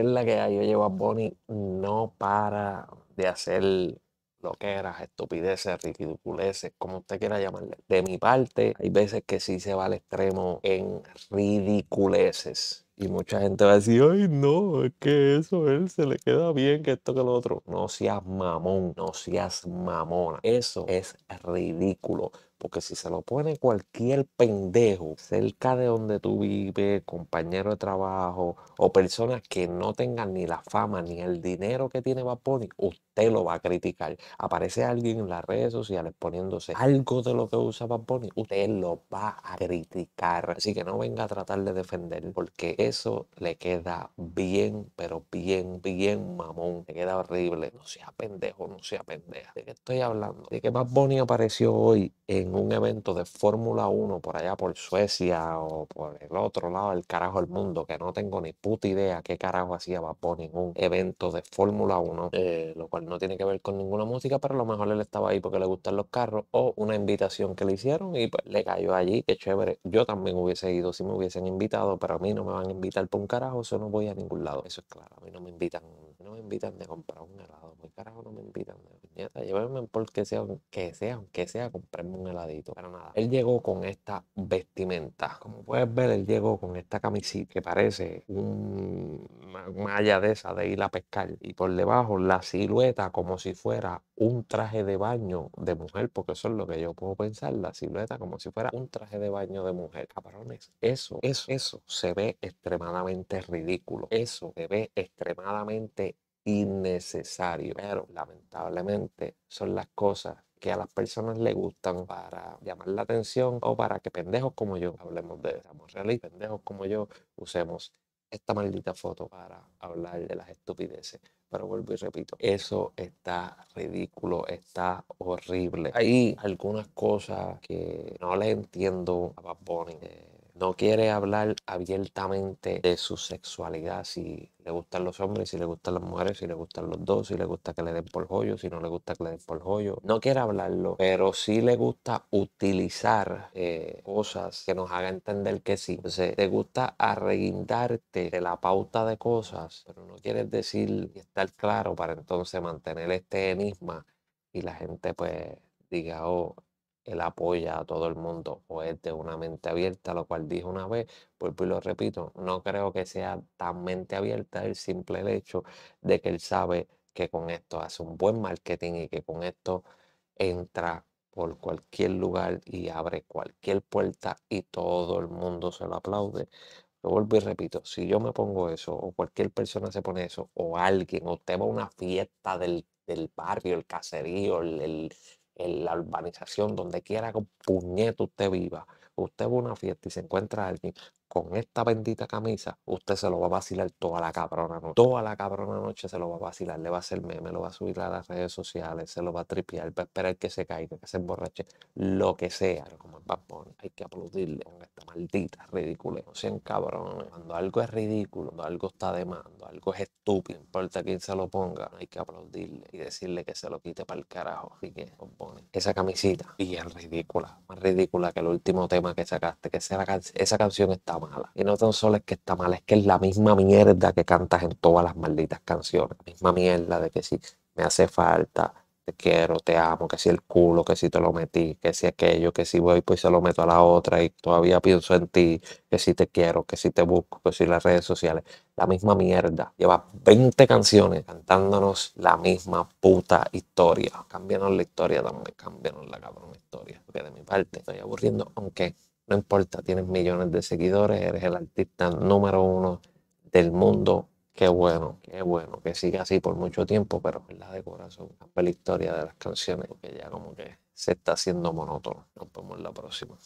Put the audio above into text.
es la que yo llevo a Bonnie no para de hacer lo que era, estupideces, ridiculeces, como usted quiera llamarle. De mi parte, hay veces que sí se va al extremo en ridiculeces. Y mucha gente va a decir, ay, no, es que eso él se le queda bien, que esto, que lo otro. No seas mamón, no seas mamona. Eso es ridículo. Porque si se lo pone cualquier pendejo cerca de donde tú vives, compañero de trabajo o personas que no tengan ni la fama ni el dinero que tiene Bunny, usted lo va a criticar. Aparece alguien en las redes sociales poniéndose algo de lo que usa Bunny, usted lo va a criticar. Así que no venga a tratar de defender porque eso le queda bien, pero bien, bien mamón. Le queda horrible. No sea pendejo, no sea pendeja. ¿De qué estoy hablando? De que Bad Bunny apareció hoy en un evento de Fórmula 1 por allá por Suecia o por el otro lado del carajo del mundo, que no tengo ni puta idea qué carajo hacía va Bunny en un evento de Fórmula 1, eh, lo cual no tiene que ver con ninguna música, pero a lo mejor él estaba ahí porque le gustan los carros o una invitación que le hicieron y pues le cayó allí. Qué chévere. Yo también hubiese ido si me hubiesen invitado, pero a mí no me van a invitar por un carajo, eso no voy a ningún lado. Eso es claro, a mí no me invitan no me invitan de comprar un helado? muy carajo no me invitan de puñeta? por que sea, que sea, aunque sea, comprarme un heladito. Para nada, él llegó con esta vestimenta. Como puedes ver, él llegó con esta camisita que parece un, malla de esa de ir a pescar. Y por debajo la silueta como si fuera un traje de baño de mujer, porque eso es lo que yo puedo pensar, la silueta como si fuera un traje de baño de mujer. Cabrones, eso, eso, eso se ve extremadamente ridículo. Eso se ve extremadamente innecesario. Pero lamentablemente son las cosas que a las personas le gustan para llamar la atención o para que pendejos como yo, hablemos de real realistas, pendejos como yo, usemos esta maldita foto para hablar de las estupideces. Pero vuelvo y repito, eso está ridículo, está horrible. Hay algunas cosas que no les entiendo a Bad eh, no quiere hablar abiertamente de su sexualidad, si le gustan los hombres, si le gustan las mujeres, si le gustan los dos, si le gusta que le den por joyo, si no le gusta que le den por joyo. No quiere hablarlo, pero sí le gusta utilizar eh, cosas que nos haga entender que sí. Entonces, te gusta arreguindarte de la pauta de cosas, pero no quieres decir y estar claro para entonces mantener este enigma y la gente pues diga, oh, él apoya a todo el mundo o es de una mente abierta, lo cual dijo una vez, vuelvo y lo repito, no creo que sea tan mente abierta el simple hecho de que él sabe que con esto hace un buen marketing y que con esto entra por cualquier lugar y abre cualquier puerta y todo el mundo se lo aplaude. Lo vuelvo y repito, si yo me pongo eso o cualquier persona se pone eso o alguien, o usted una fiesta del, barrio, el caserío, el en la urbanización, donde quiera que puñete usted viva, usted va a una fiesta y se encuentra alguien, con esta bendita camisa, usted se lo va a vacilar toda la cabrona noche. Toda la cabrona noche se lo va a vacilar, le va a hacer meme, lo va a subir a las redes sociales, se lo va a tripear, va a esperar que se caiga, que se emborrache, lo que sea, como el Bad Hay que aplaudirle con esta maldita ridícula. No sean cabrones. Cuando algo es ridículo, cuando algo está de mando algo es estúpido, importa quién se lo ponga, hay que aplaudirle y decirle que se lo quite para el carajo. Así que, compone esa camisita. Y es ridícula, más ridícula que el último tema que sacaste, que esa, esa canción está mala. Y no tan solo es que está mala, es que es la misma mierda que cantas en todas las malditas canciones. La misma mierda de que si me hace falta, te quiero, te amo, que si el culo, que si te lo metí, que si aquello, que si voy pues se lo meto a la otra y todavía pienso en ti, que si te quiero, que si te busco, que si las redes sociales, la misma mierda. Llevas 20 canciones cantándonos la misma puta historia. Cámbianos la historia también, cámbianos la cabrón historia. Porque de mi parte estoy aburriendo, aunque no importa, tienes millones de seguidores, eres el artista número uno del mundo. Qué bueno, qué bueno, que siga así por mucho tiempo, pero la de corazón, la historia de las canciones, que ya como que se está haciendo monótono. Nos vemos en la próxima.